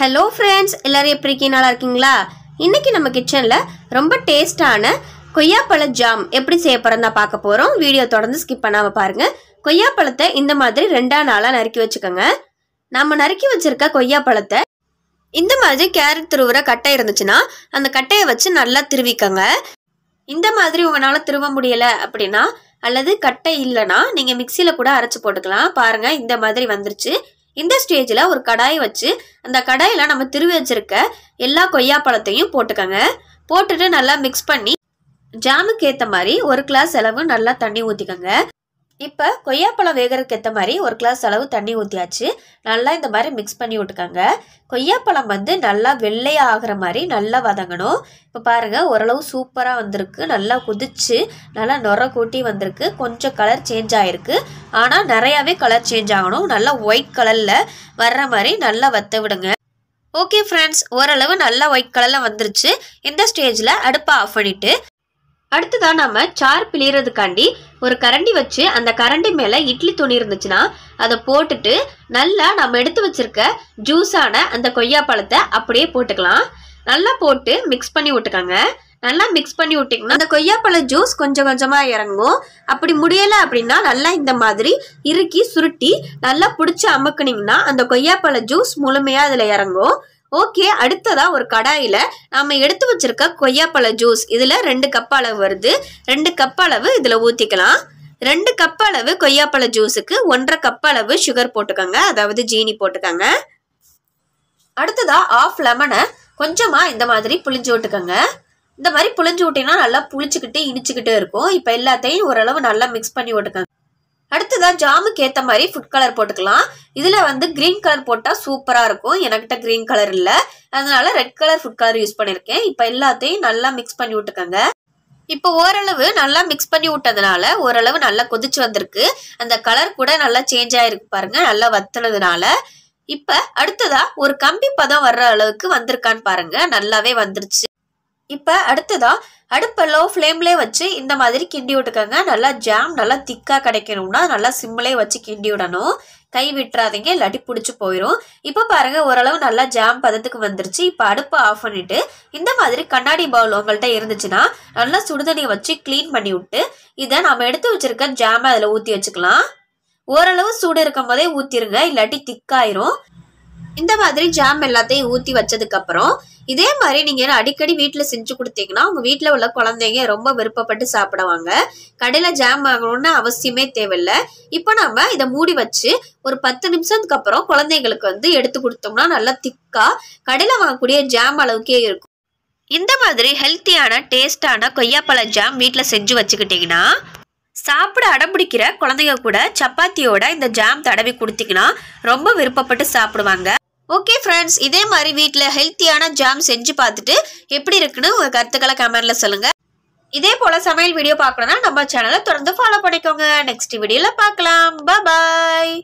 hello friends எல்லோரும் எப்படி இருக்கீங்க நல்லா இருக்கீங்களா இன்றைக்கி நம்ம கிச்சனில் ரொம்ப டேஸ்டான கொய்யாப்பழ ஜாம் எப்படி செய்ய போகிறோம் தான் பார்க்க போகிறோம் வீடியோ தொடர்ந்து ஸ்கிப் பண்ணாமல் பாருங்கள் கொய்யாப்பழத்தை இந்த மாதிரி ரெண்டா நாளாக நறுக்கி வச்சுக்கோங்க நம்ம நறுக்கி வச்சுருக்க கொய்யாப்பழத்தை இந்த மாதிரி கேரட் திருவுற கட்டை இருந்துச்சுன்னா அந்த கட்டையை வச்சு நல்லா திருவிக்கங்க இந்த மாதிரி உங்களால் திருவ முடியலை அப்படின்னா அல்லது கட்டை இல்லைன்னா நீங்கள் மிக்சியில் கூட அரைச்சி போட்டுக்கலாம் பாருங்கள் இந்த மாதிரி வந்துருச்சு இந்த ஸ்டேஜில் ஒரு கடாய் வச்சு அந்த கடாயில் நம்ம திருவி வச்சிருக்க எல்லா கொய்யா பழத்தையும் போட்டுக்கோங்க போட்டுட்டு நல்லா மிக்ஸ் பண்ணி ஜாமுக்கு ஏற்ற மாதிரி ஒரு கிளாஸ் அளவு நல்லா தண்ணி ஊற்றிக்கோங்க இப்போ கொய்யாப்பழம் வேகிறதுக்கு ஏற்ற மாதிரி ஒரு கிளாஸ் அளவு தண்ணி ஊற்றியாச்சு நல்லா இந்த மாதிரி மிக்ஸ் பண்ணி விட்டுக்காங்க கொய்யாப்பழம் வந்து நல்லா வெள்ளையாக ஆகிற மாதிரி நல்லா வதங்கணும் இப்போ பாருங்கள் ஓரளவு சூப்பராக வந்திருக்கு நல்லா குதிச்சு நல்லா நுற கூட்டி வந்திருக்கு கொஞ்சம் கலர் சேஞ்ச் ஆகிருக்கு ஆனால் நிறையாவே கலர் சேஞ்ச் ஆகணும் நல்லா ஒயிட் கலரில் வர்ற மாதிரி நல்லா வத்த விடுங்க ஓகே ஃப்ரெண்ட்ஸ் ஓரளவு நல்லா ஒயிட் கலரில் வந்துருச்சு இந்த ஸ்டேஜில் அடுப்பை ஆஃப் பண்ணிவிட்டு அடுத்ததான் நம்ம சார் பிழியறதுக்காண்டி ஒரு கரண்டி வச்சு அந்த கரண்டி மேலே இட்லி துணி இருந்துச்சுன்னா அதை போட்டுட்டு நல்லா நம்ம எடுத்து வச்சிருக்க ஜூஸான அந்த கொய்யா பழத்தை அப்படியே போட்டுக்கலாம் நல்லா போட்டு மிக்ஸ் பண்ணி விட்டுக்கோங்க நல்லா மிக்ஸ் பண்ணி விட்டிங்கன்னா அந்த கொய்யாப்பழ ஜூஸ் கொஞ்சம் கொஞ்சமாக இறங்கும் அப்படி முடியலை அப்படின்னா நல்லா இந்த மாதிரி இறுக்கி சுருட்டி நல்லா பிடிச்சி அமுக்குனிங்கன்னா அந்த கொய்யாப்பழ ஜூஸ் முழுமையாக அதில் இறங்கும் ஓகே அடுத்ததா ஒரு கடாயில் நம்ம எடுத்து வச்சிருக்க கொய்யாப்பழ ஜூஸ் இதில் ரெண்டு கப் அளவு வருது ரெண்டு கப் அளவு இதில் ஊற்றிக்கலாம் ரெண்டு கப் அளவு கொய்யாப்பழ ஜூஸுக்கு ஒன்றரை கப் அளவு சுகர் போட்டுக்கோங்க அதாவது ஜீனி போட்டுக்கோங்க அடுத்ததா ஆஃப் லெமனை கொஞ்சமாக இந்த மாதிரி புளிஞ்சு விட்டுக்கோங்க இந்த மாதிரி புளிஞ்சு விட்டீங்கன்னா நல்லா புளிச்சுக்கிட்டு இனிச்சுக்கிட்டு இருக்கும் இப்போ எல்லாத்தையும் ஓரளவு நல்லா மிக்ஸ் பண்ணி விட்டுக்கோங்க அடுத்ததான் ஜாமுக்கு ஏற்ற மாதிரி ஃபுட் கலர் போட்டுக்கலாம் இதில் வந்து க்ரீன் கலர் போட்டால் சூப்பராக இருக்கும் எனக்கிட்ட க்ரீன் கலர் இல்லை அதனால red colour food colour use பண்ணியிருக்கேன் இப்போ எல்லாத்தையும் நல்லா மிக்ஸ் பண்ணி விட்டுக்கோங்க இப்போ ஓரளவு நல்லா மிக்ஸ் பண்ணி விட்டதுனால ஓரளவு நல்லா கொதிச்சு வந்திருக்கு அந்த கலர் கூட நல்லா சேஞ்ச் ஆகிருக்கு பாருங்க நல்லா வத்துனதுனால இப்போ அடுத்ததா ஒரு கம்பி பதம் வர்ற அளவுக்கு வந்திருக்கான்னு பாருங்க நல்லாவே வந்துருச்சு இப்போ அடுத்ததாக அடுப்பை லோ ஃப்ளேம்லேயே வச்சு இந்த மாதிரி கிண்டி விட்டுக்கோங்க நல்லா ஜாம் நல்லா திக்காக கிடைக்கணும்னா நல்லா சிம்மிலே வச்சு கிண்டி விடணும் கை விட்டுறாதீங்க இல்லாட்டி பிடிச்சி போயிடும் இப்போ பாருங்கள் ஓரளவு நல்லா ஜாம் பதத்துக்கு வந்துருச்சு இப்போ அடுப்பை ஆஃப் பண்ணிவிட்டு இந்த மாதிரி கண்ணாடி பவுல் உங்கள்கிட்ட இருந்துச்சுன்னா நல்லா சுடுதண்ணி வச்சு க்ளீன் பண்ணி விட்டு இதை நம்ம எடுத்து வச்சிருக்க ஜாமை அதில் ஊற்றி வச்சுக்கலாம் ஓரளவு சூடு இருக்கும் போதே ஊற்றிருங்க இல்லாட்டி திக்காயிரும் இந்த மாதிரி ஜாம் எல்லாத்தையும் ஊற்றி வச்சதுக்கப்புறம் இதே மாதிரி நீங்கள் அடிக்கடி வீட்டில் செஞ்சு கொடுத்தீங்கன்னா உங்கள் வீட்டில் உள்ள குழந்தைங்க ரொம்ப விருப்பப்பட்டு சாப்பிடுவாங்க கடையில் ஜாம் வாங்கணும்னு அவசியமே தேவையில்லை இப்போ நம்ம இதை மூடி வச்சு ஒரு பத்து நிமிஷத்துக்கு அப்புறம் குழந்தைங்களுக்கு வந்து எடுத்து கொடுத்தோம்னா நல்லா திக்காக கடையில் வாங்கக்கூடிய ஜாம் அளவுக்கே இருக்கும் இந்த மாதிரி ஹெல்த்தியான டேஸ்டான கொய்யாப்பழ ஜாம் வீட்டில் செஞ்சு வச்சுக்கிட்டிங்கன்னா சாப்பிட அடம்பிடிக்கிற குழந்தைங்க கூட சப்பாத்தியோட இந்த ஜாம் தடவி கொடுத்தீங்கன்னா ரொம்ப விருப்பப்பட்டு சாப்பிடுவாங்க ஓகே ஃப்ரெண்ட்ஸ் இதே மாதிரி வீட்டில் ஹெல்த்தியான ஜாம் செஞ்சு பார்த்துட்டு எப்படி இருக்குன்னு உங்கள் கருத்துக்களை கமெண்டில் சொல்லுங்கள் இதே போல் சமையல் வீடியோ பார்க்கணுன்னா நம்ம சேனலை தொடர்ந்து ஃபாலோ பண்ணிக்கோங்க நெக்ஸ்ட் வீடியோவில் பார்க்கலாம் பாய்